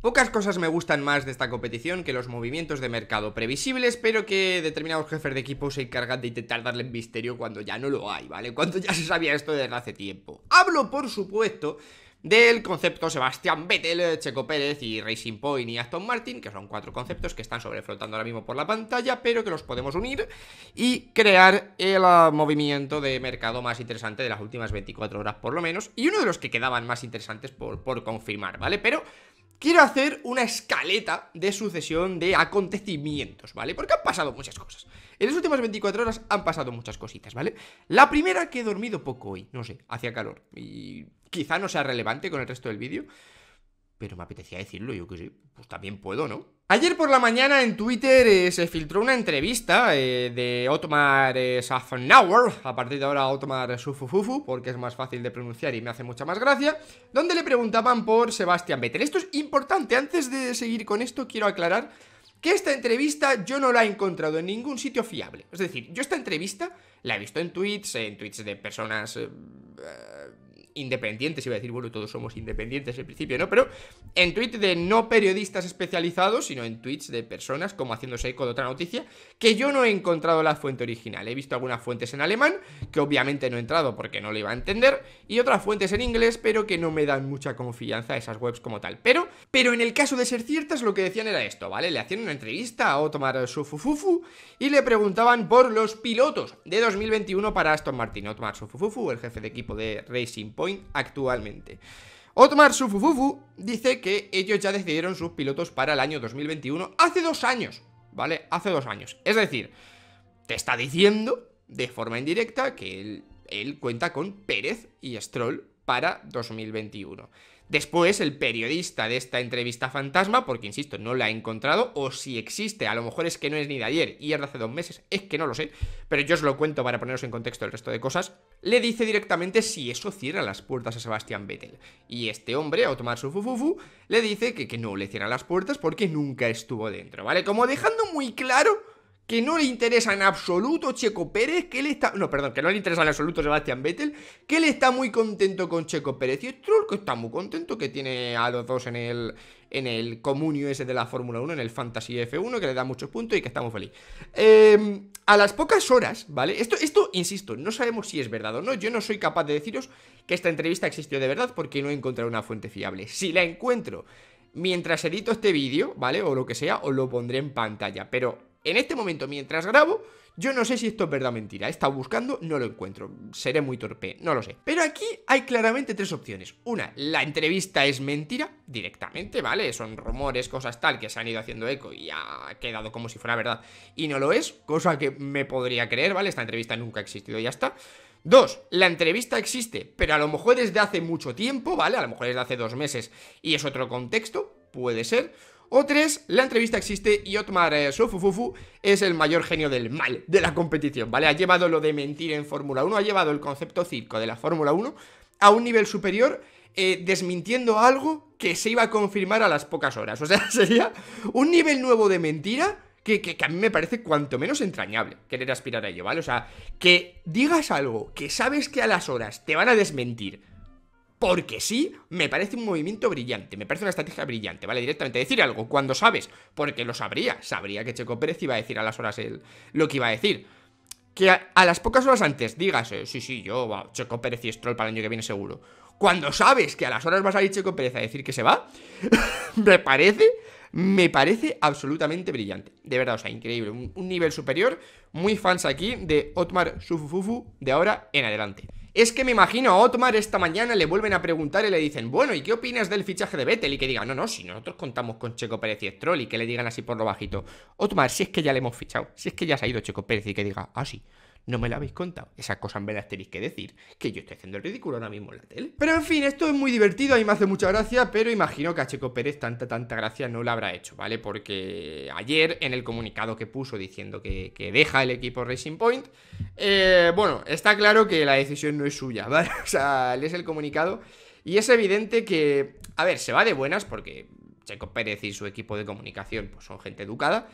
Pocas cosas me gustan más de esta competición que los movimientos de mercado previsibles, pero que determinados jefes de equipo se encargan de intentar darle misterio cuando ya no lo hay, ¿vale? Cuando ya se sabía esto desde hace tiempo. Hablo, por supuesto, del concepto Sebastián Vettel, Checo Pérez y Racing Point y Aston Martin, que son cuatro conceptos que están sobreflotando ahora mismo por la pantalla, pero que los podemos unir y crear el ah, movimiento de mercado más interesante de las últimas 24 horas por lo menos, y uno de los que quedaban más interesantes por confirmar, ¿vale? Pero quiero hacer una escaleta de sucesión de acontecimientos, ¿vale? Porque han pasado muchas cosas. En las últimas 24 horas han pasado muchas cositas, ¿vale? La primera que he dormido poco hoy, no sé, hacía calor y quizá no sea relevante con el resto del vídeo, pero me apetecía decirlo, yo que sé, pues también puedo, ¿no? Ayer por la mañana en Twitter eh, se filtró una entrevista eh, de Otmar eh, a partir de ahora Otmar Sufufufu, porque es más fácil de pronunciar y me hace mucha más gracia, donde le preguntaban por Sebastián Vettel. Esto es importante, antes de seguir con esto quiero aclarar que esta entrevista yo no la he encontrado en ningún sitio fiable. Es decir, yo esta entrevista la he visto en tweets, en tweets de personas eh, independientes, iba a decir, bueno, todos somos independientes en principio, ¿no? Pero en tweets de no periodistas especializados, sino en tweets de personas como haciéndose eco de otra noticia, que yo no he encontrado la fuente original. He visto algunas fuentes en alemán, que obviamente no he entrado porque no le iba a entender, y otras fuentes en inglés, pero que no me dan mucha confianza a esas webs como tal. Pero, pero en el caso de ser ciertas, lo que decían era esto, ¿vale? Le hacían una entrevista a Otmar Sufufufu y le preguntaban por los pilotos de 2021 para Aston Martin. Otmar Sufufufu, el jefe de equipo de Racing Point, actualmente. Otmar Sufufufu dice que ellos ya decidieron sus pilotos para el año 2021 hace dos años, ¿vale? Hace dos años. Es decir, te está diciendo de forma indirecta que él, él cuenta con Pérez y Stroll para 2021. Después, el periodista de esta entrevista fantasma, porque insisto, no la ha encontrado, o si existe, a lo mejor es que no es ni de ayer y es de hace dos meses, es que no lo sé, pero yo os lo cuento para poneros en contexto el resto de cosas, le dice directamente si eso cierra las puertas a Sebastián Vettel. Y este hombre, a tomar su fufufu, le dice que, que no le cierra las puertas porque nunca estuvo dentro, ¿vale? Como dejando muy claro que no le interesa en absoluto Checo Pérez, que le está... No, perdón, que no le interesa en absoluto Sebastián Vettel, que le está muy contento con Checo Pérez. Y troll que está muy contento, que tiene a los dos en el, en el comunio ese de la Fórmula 1, en el Fantasy F1, que le da muchos puntos y que estamos feliz. Em, a las pocas horas, ¿vale? Esto, esto, insisto, no sabemos si es verdad o no. Yo no soy capaz de deciros que esta entrevista existió de verdad porque no he encontrado una fuente fiable. Si la encuentro mientras edito este vídeo, ¿vale? O lo que sea, os lo pondré en pantalla. Pero en este momento, mientras grabo, yo no sé si esto es verdad o mentira. He estado buscando, no lo encuentro. Seré muy torpe, no lo sé. Pero aquí hay claramente tres opciones. Una, la entrevista es mentira directamente, ¿vale? Son rumores, cosas tal, que se han ido haciendo eco y ha quedado como si fuera verdad. Y no lo es, cosa que me podría creer, ¿vale? Esta entrevista nunca ha existido y ya está. Dos, la entrevista existe, pero a lo mejor desde hace mucho tiempo, ¿vale? A lo mejor desde hace dos meses y es otro contexto, puede ser. O tres, la entrevista existe y Otmar eh, Sofufufu es el mayor genio del mal de la competición, ¿vale? Ha llevado lo de mentir en Fórmula 1, ha llevado el concepto circo de la Fórmula 1 a un nivel superior eh, desmintiendo algo que se iba a confirmar a las pocas horas. O sea, sería un nivel nuevo de mentira que, a mí me parece cuanto menos entrañable querer aspirar a ello, ¿vale? O sea, que digas algo que sabes que a las horas te van a desmentir porque sí, me parece un movimiento brillante, me parece una estrategia brillante, ¿vale? Directamente decir algo cuando sabes, porque lo sabría, sabría que Checo Pérez iba a decir a las horas lo que iba a decir. Que a, las pocas horas antes digas, eh, sí, sí, yo, Checo Pérez y Stroll para el año que viene seguro. Cuando sabes que a las horas vas a salir Checo Pérez a decir que se va, me parece, me parece absolutamente brillante. De verdad, o sea, increíble. Un, nivel superior, muy fans aquí de Otmar Sufufu de ahora en adelante. Es que me imagino a Otmar esta mañana le vuelven a preguntar y le dicen, bueno, ¿y qué opinas del fichaje de Vettel? Y que diga, no, no, si nosotros contamos con Checo Pérez y Stroll y que le digan así por lo bajito, Otmar, si es que ya le hemos fichado, si es que ya se ha ido Checo Pérez y que diga, ah, sí no me la habéis contado. Esas cosas en las tenéis que decir, que yo estoy haciendo el ridículo ahora mismo en la tele. Pero en fin, esto es muy divertido, a mí me hace mucha gracia, pero imagino que a Checo Pérez tanta, tanta gracia no la habrá hecho, ¿vale? Porque ayer, en el comunicado que puso diciendo que, que deja el equipo Racing Point, eh, bueno, está claro que la decisión no es suya, ¿vale? O sea, lees el comunicado y es evidente que, a ver, se va de buenas porque Checo Pérez y su equipo de comunicación pues son gente educada,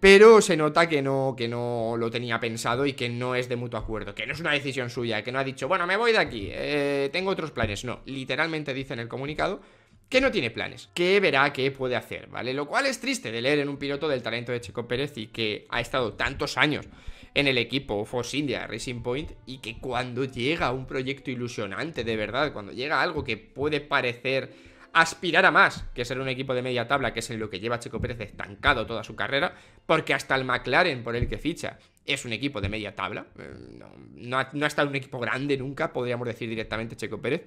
pero se nota que no, que no lo tenía pensado y que no es de mutuo acuerdo, que no es una decisión suya, que no ha dicho, bueno, me voy de aquí, eh, tengo otros planes. No, literalmente dice en el comunicado que no tiene planes, que verá qué puede hacer, ¿vale? Lo cual es triste de leer en un piloto del talento de Checo Pérez y que ha estado tantos años en el equipo Force India Racing Point y que cuando llega un proyecto ilusionante de verdad, cuando llega algo que puede parecer aspirar a más que ser un equipo de media tabla, que es lo que lleva Checo Pérez estancado toda su carrera, porque hasta el McLaren por el que ficha es un equipo de media tabla, eh, no, no, ha, estado un equipo grande nunca, podríamos decir directamente Checo Pérez.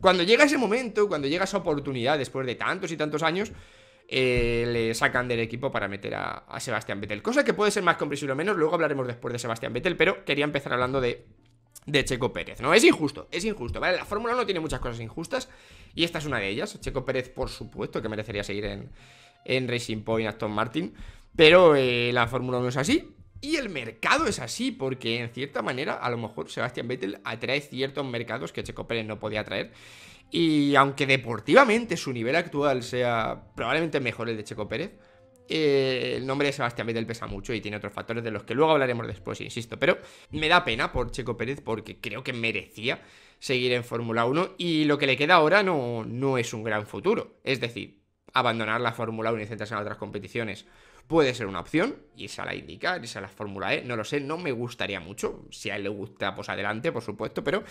Cuando llega ese momento, cuando llega esa oportunidad después de tantos y tantos años, eh, le sacan del equipo para meter a, a Sebastián Vettel. Cosa que puede ser más comprensible o menos, luego hablaremos después de Sebastián Vettel, pero quería empezar hablando de de Checo Pérez, ¿no? Es injusto, es injusto, ¿vale? La Fórmula 1 tiene muchas cosas injustas y esta es una de ellas. Checo Pérez, por supuesto, que merecería seguir en, Racing Point, Aston Martin, pero eh, la Fórmula 1 es así y el mercado es así, porque en cierta manera, a lo mejor Sebastián Vettel atrae ciertos mercados que Checo Pérez no podía atraer. Y aunque deportivamente su nivel actual sea probablemente mejor el de Checo Pérez, eh, el nombre de Sebastián Vettel pesa mucho y tiene otros factores de los que luego hablaremos después, insisto. Pero me da pena por Checo Pérez porque creo que merecía seguir en Fórmula 1 y lo que le queda ahora no, no es un gran futuro. Es decir, abandonar la Fórmula 1 y centrarse en otras competiciones puede ser una opción, y esa la indica, y a la Fórmula E, no lo sé, no me gustaría mucho, si a él le gusta, pues adelante, por supuesto, pero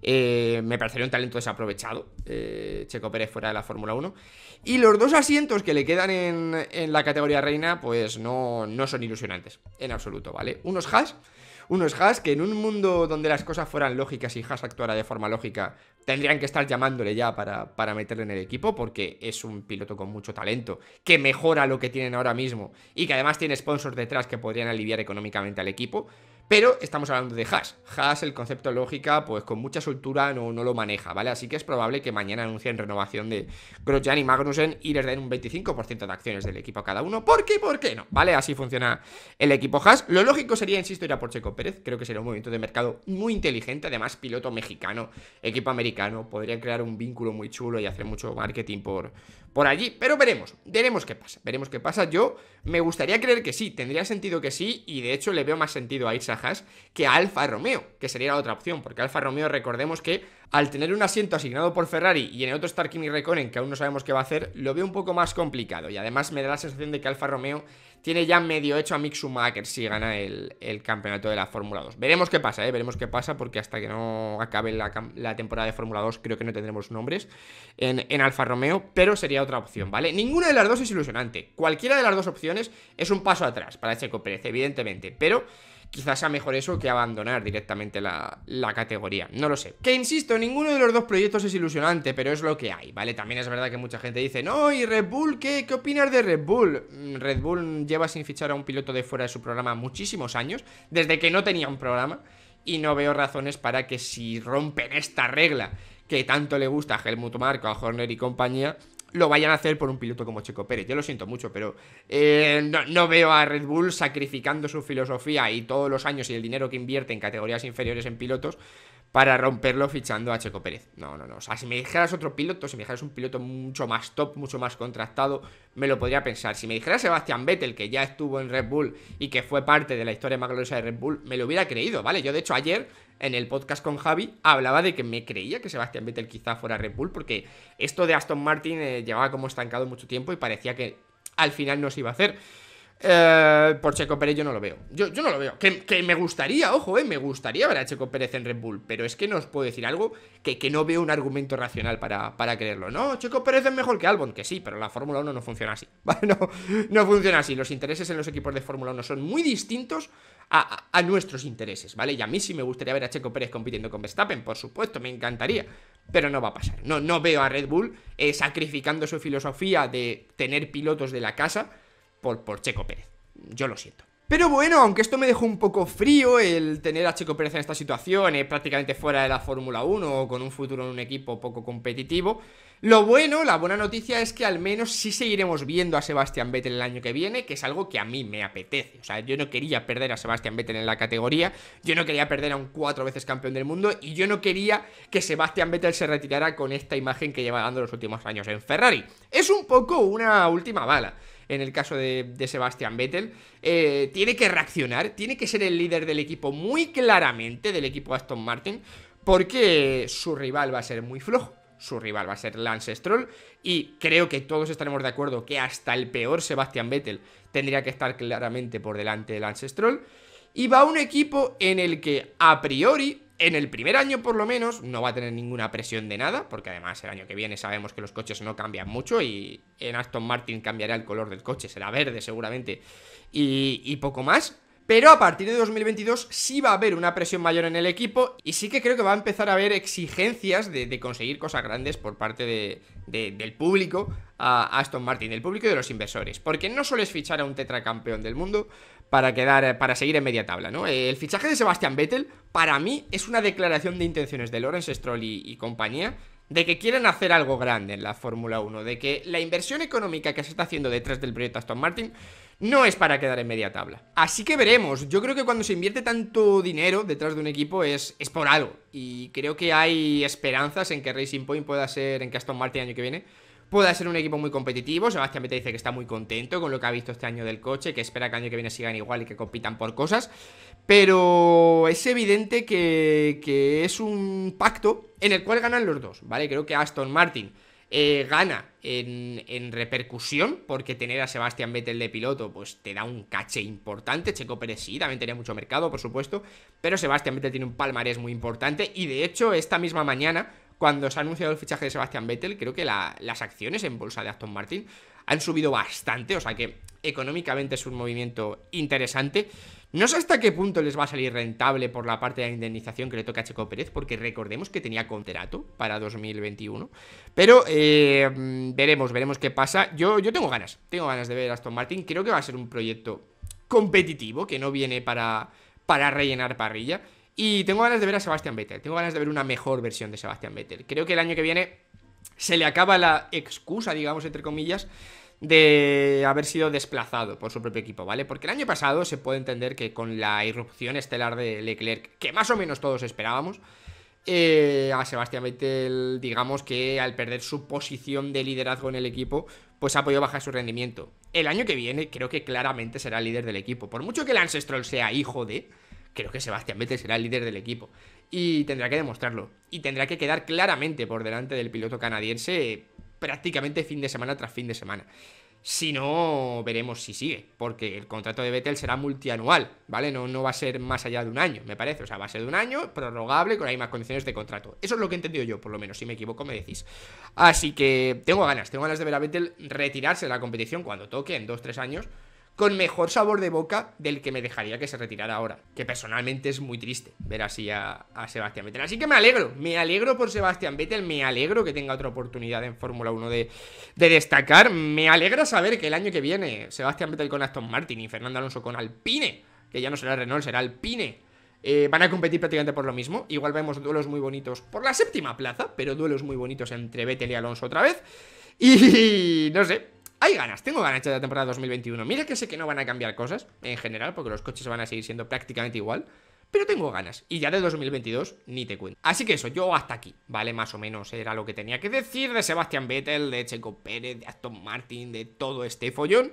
eh, me parecería un talento desaprovechado, eh, Checo Pérez fuera de la Fórmula 1. Y los dos asientos que le quedan en, en la categoría reina, pues no, no son ilusionantes, en absoluto, ¿vale? Unos hash unos has que en un mundo donde las cosas fueran lógicas y has actuara de forma lógica, tendrían que estar llamándole ya para, para meterle en el equipo porque es un piloto con mucho talento, que mejora lo que tienen ahora mismo y que además tiene sponsors detrás que podrían aliviar económicamente al equipo. Pero estamos hablando de Haas Haas, el concepto lógica, pues con mucha soltura no, no lo maneja, ¿vale? Así que es probable que mañana anuncien renovación de Grosjean y Magnussen y les den un 25% de acciones del equipo a cada uno. ¿Por qué? ¿Por qué no? ¿Vale? Así funciona el equipo Haas Lo lógico sería, insisto, ir a por Checo Pérez. Creo que sería un movimiento de mercado muy inteligente. Además, piloto mexicano, equipo americano. Podría crear un vínculo muy chulo y hacer mucho marketing por, por allí. Pero veremos, veremos qué pasa. Veremos qué pasa. Yo me gustaría creer que sí, tendría sentido que sí. Y de hecho, le veo más sentido a irse que Alfa Romeo, que sería la otra opción, porque Alfa Romeo recordemos que al tener un asiento asignado por Ferrari y en el otro estar Kimi en que aún no sabemos qué va a hacer, lo veo un poco más complicado y además me da la sensación de que Alfa Romeo tiene ya medio hecho a Mick Schumacher si gana el, campeonato de la Fórmula 2. Veremos qué pasa, ¿eh? veremos qué pasa, porque hasta que no acabe la, temporada de Fórmula 2 creo que no tendremos nombres en, en Alfa Romeo, pero sería otra opción, ¿vale? Ninguna de las dos es ilusionante. Cualquiera de las dos opciones es un paso atrás para Checo Pérez, evidentemente, pero quizás sea mejor eso que abandonar directamente la, categoría. No lo sé. Que insisto, ninguno de los dos proyectos es ilusionante, pero es lo que hay, ¿vale? También es verdad que mucha gente dice, no, ¿y Red Bull qué? ¿Qué opinas de Red Bull? Mm, Red Bull lleva sin fichar a un piloto de fuera de su programa muchísimos años, desde que no tenía un programa, y no veo razones para que si rompen esta regla que tanto le gusta a Helmut Marko, a Horner y compañía, lo vayan a hacer por un piloto como Checo Pérez. Yo lo siento mucho, pero eh, no, veo a Red Bull sacrificando su filosofía y todos los años y el dinero que invierte en categorías inferiores en pilotos para romperlo fichando a Checo Pérez. No, no, no. O sea, si me dijeras otro piloto, si me dijeras un piloto mucho más top, mucho más contrastado, me lo podría pensar. Si me dijeras Sebastián Vettel, que ya estuvo en Red Bull y que fue parte de la historia más gloriosa de Red Bull, me lo hubiera creído, ¿vale? Yo, de hecho, ayer en el podcast con Javi, hablaba de que me creía que Sebastián Vettel quizá fuera Red Bull, porque esto de Aston Martin eh, llevaba como estancado mucho tiempo y parecía que al final no se iba a hacer. Eh, por Checo Pérez yo no lo veo. Yo, yo no lo veo. Que, me gustaría, ojo, eh, me gustaría ver a Checo Pérez en Red Bull, pero es que no os puedo decir algo que, no veo un argumento racional para, creerlo. No, Checo Pérez es mejor que Albon, que sí, pero la Fórmula 1 no funciona así. bueno no funciona así. Los intereses en los equipos de Fórmula 1 son muy distintos a, nuestros intereses, ¿vale? Y a mí sí me gustaría ver a Checo Pérez compitiendo con Verstappen, por supuesto, me encantaría, pero no va a pasar. No, no veo a Red Bull eh, sacrificando su filosofía de tener pilotos de la casa por, por Checo Pérez. Yo lo siento. Pero bueno, aunque esto me dejó un poco frío el tener a Checo Pérez en esta situación, eh, prácticamente fuera de la Fórmula 1 o con un futuro en un equipo poco competitivo, lo bueno, la buena noticia es que al menos sí seguiremos viendo a Sebastian Vettel el año que viene, que es algo que a mí me apetece. O sea, yo no quería perder a Sebastian Vettel en la categoría, yo no quería perder a un cuatro veces campeón del mundo y yo no quería que Sebastian Vettel se retirara con esta imagen que lleva dando los últimos años en Ferrari. Es un poco una última bala en el caso de, Sebastian Vettel, eh, tiene que reaccionar, tiene que ser el líder del equipo muy claramente, del equipo Aston Martin, porque su rival va a ser muy flojo su rival, va a ser Lance Stroll. Y creo que todos estaremos de acuerdo que hasta el peor Sebastian Vettel tendría que estar claramente por delante de Lance Stroll. Y va un equipo en el que a priori en el primer año por lo menos no va a tener ninguna presión de nada, porque además el año que viene sabemos que los coches no cambian mucho y en Aston Martin cambiará el color del coche, será verde seguramente y, y poco más. Pero a partir de 2022 sí va a haber una presión mayor en el equipo y sí que creo que va a empezar a haber exigencias de, conseguir cosas grandes por parte del público a Aston Martin, del público y de los inversores. Porque no sueles fichar a un tetracampeón del mundo para, quedar, para seguir en media tabla, ¿no? El fichaje de Sebastian Vettel para mí es una declaración de intenciones de Lawrence Stroll y compañía de que quieren hacer algo grande en la Fórmula 1, de que la inversión económica que se está haciendo detrás del proyecto Aston Martin no es para quedar en media tabla. Así que veremos, yo creo que cuando se invierte tanto dinero detrás de un equipo es, es por algo, y creo que hay esperanzas en que Racing Point pueda ser, en que Aston Martin el año que viene puede ser un equipo muy competitivo. Sebastián Vettel dice que está muy contento con lo que ha visto este año del coche, que espera que el año que viene sigan igual y que compitan por cosas. Pero es evidente que, es un pacto en el cual ganan los dos, ¿vale? Creo que Aston Martin eh, gana en, en, repercusión, porque tener a Sebastián Vettel de piloto, pues te da un caché importante. Checo Pérez sí, también tenía mucho mercado, por supuesto, pero Sebastián Vettel tiene un palmarés muy importante y de hecho esta misma mañana cuando se ha anunciado el fichaje de Sebastián Vettel, creo que las acciones en bolsa de Aston Martin han subido bastante, o sea que económicamente es un movimiento interesante. No sé hasta qué punto les va a salir rentable por la parte de la indemnización que le toca a Checo Pérez, porque recordemos que tenía contrato para 2021. Pero eh, veremos, veremos qué pasa. Yo, yo tengo ganas, tengo ganas de ver Aston Martin. Creo que va a ser un proyecto competitivo, que no viene para, para rellenar parrilla. Y tengo ganas de ver a Sebastian Vettel, tengo ganas de ver una mejor versión de Sebastian Vettel. Creo que el año que viene se le acaba la excusa, digamos, entre comillas, de haber sido desplazado por su propio equipo, ¿vale? Porque el año pasado se puede entender que con la irrupción estelar de Leclerc, que más o menos todos esperábamos, eh, a Sebastián Vettel, digamos que al perder su posición de liderazgo en el equipo, pues ha podido bajar su rendimiento. El año que viene creo que claramente será líder del equipo. Por mucho que el Ancestral sea hijo de, creo que Sebastián Vettel será el líder del equipo. Y tendrá que demostrarlo. Y tendrá que quedar claramente por delante del piloto canadiense prácticamente fin de semana tras fin de semana. Si no, veremos si sigue, porque el contrato de Vettel será multianual, ¿vale? No, no va a ser más allá de un año, me parece. O sea, va a ser de un año, prorrogable, con las más condiciones de contrato. Eso es lo que he entendido yo, por lo menos. Si me equivoco, me decís. Así que tengo ganas, tengo ganas de ver a Vettel retirarse de la competición cuando toque, en 2-3 años con mejor sabor de boca del que me dejaría que se retirara ahora. Que personalmente es muy triste ver así a, Sebastián Vettel. Así que me alegro, me alegro por Sebastián Vettel, me alegro que tenga otra oportunidad en Fórmula 1 de, destacar. Me alegra saber que el año que viene Sebastián Vettel con Aston Martin y Fernando Alonso con Alpine, que ya no será Renault, será Alpine. Eh, van a competir prácticamente por lo mismo. Igual vemos duelos muy bonitos por la séptima plaza, pero duelos muy bonitos entre Vettel y Alonso otra vez. Y no sé, hay ganas, tengo ganas de la temporada 2021. Mira que sé que no van a cambiar cosas en general, porque los coches van a seguir siendo prácticamente igual. Pero tengo ganas. Y ya de 2022 ni te cuento. Así que eso, yo hasta aquí, ¿vale? Más o menos era lo que tenía que decir de Sebastián Vettel, de Checo Pérez, de Aston Martin, de todo este follón.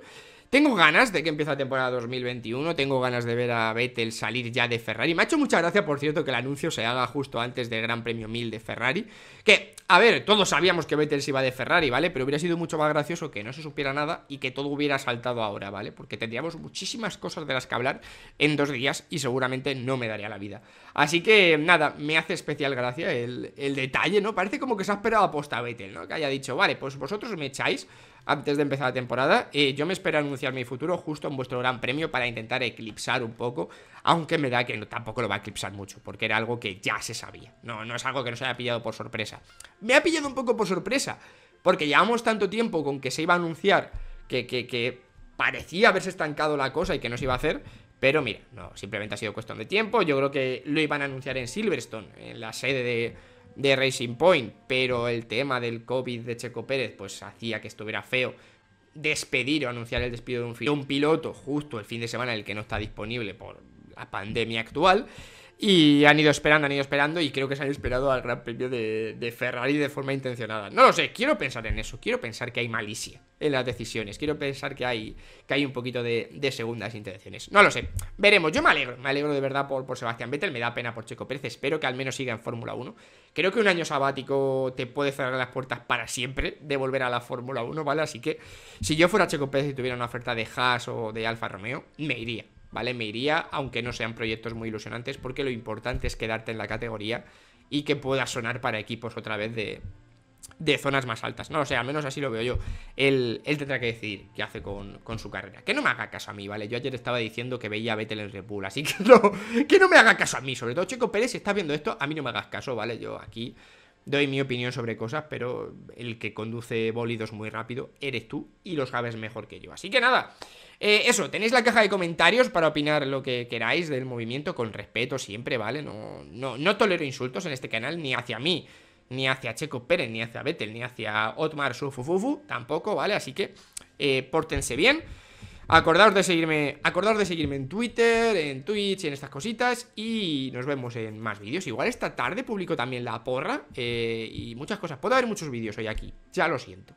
Tengo ganas de que empiece la temporada 2021, tengo ganas de ver a Vettel salir ya de Ferrari. Me ha hecho mucha gracia, por cierto, que el anuncio se haga justo antes del Gran Premio 1000 de Ferrari. Que, a ver, todos sabíamos que Vettel se iba de Ferrari, ¿vale? Pero hubiera sido mucho más gracioso que no se supiera nada y que todo hubiera saltado ahora, ¿vale? Porque tendríamos muchísimas cosas de las que hablar en dos días y seguramente no me daría la vida. Así que, nada, me hace especial gracia el, detalle, ¿no? Parece como que se ha esperado aposta posta Vettel, ¿no? Que haya dicho, vale, pues vosotros me echáis antes de empezar la temporada. Eh, yo me espero anunciar mi futuro justo en vuestro gran premio para intentar eclipsar un poco, aunque me da que tampoco lo va a eclipsar mucho, porque era algo que ya se sabía. No, no es algo que nos haya pillado por sorpresa. Me ha pillado un poco por sorpresa, porque llevamos tanto tiempo con que se iba a anunciar que, que, que parecía haberse estancado la cosa y que no se iba a hacer, pero mira, no, simplemente ha sido cuestión de tiempo. Yo creo que lo iban a anunciar en Silverstone, en la sede de, de Racing Point, pero el tema del COVID de Checo Pérez pues hacía que estuviera feo despedir o anunciar el despido de un, piloto justo el fin de semana en el que no está disponible por la pandemia actual. Y han ido esperando, han ido esperando y creo que se han esperado al Gran Premio de, Ferrari de forma intencionada. No lo sé, quiero pensar en eso, quiero pensar que hay malicia en las decisiones, quiero pensar que hay, que hay un poquito de, de segundas intenciones. No lo sé, veremos, yo me alegro, me alegro de verdad por, por Sebastián Vettel, me da pena por Checo Pérez, espero que al menos siga en Fórmula 1. Creo que un año sabático te puede cerrar las puertas para siempre de volver a la Fórmula 1, ¿vale? Así que si yo fuera Checo Pérez y tuviera una oferta de Haas o de Alfa Romeo, me iría ¿vale? Me iría, aunque no sean proyectos muy ilusionantes, porque lo importante es quedarte en la categoría y que puedas sonar para equipos otra vez de, zonas más altas. No o sea, al menos así lo veo yo. Él, tendrá que decidir qué hace con, su carrera. Que no me haga caso a mí, ¿vale? Yo ayer estaba diciendo que veía a Vettel en Red Bull, así que no, que no me haga caso a mí. Sobre todo, Chico Pérez, si estás viendo esto, a mí no me hagas caso, ¿vale? Yo aquí doy mi opinión sobre cosas, pero el que conduce bólidos muy rápido eres tú y lo sabes mejor que yo. Así que nada, eh, eso, tenéis la caja de comentarios para opinar lo que queráis del movimiento, con respeto siempre, ¿vale? No, no, no tolero insultos en este canal, ni hacia mí, ni hacia Checo Pérez, ni hacia Vettel, ni hacia Otmar Sufufufu, tampoco, ¿vale? Así que eh, pórtense bien. Acordaos de seguirme, acordaos de seguirme en Twitter, en Twitch, en estas cositas. Y nos vemos en más vídeos. Igual esta tarde publico también la porra eh, y muchas cosas. Puedo haber muchos vídeos hoy aquí. Ya lo siento.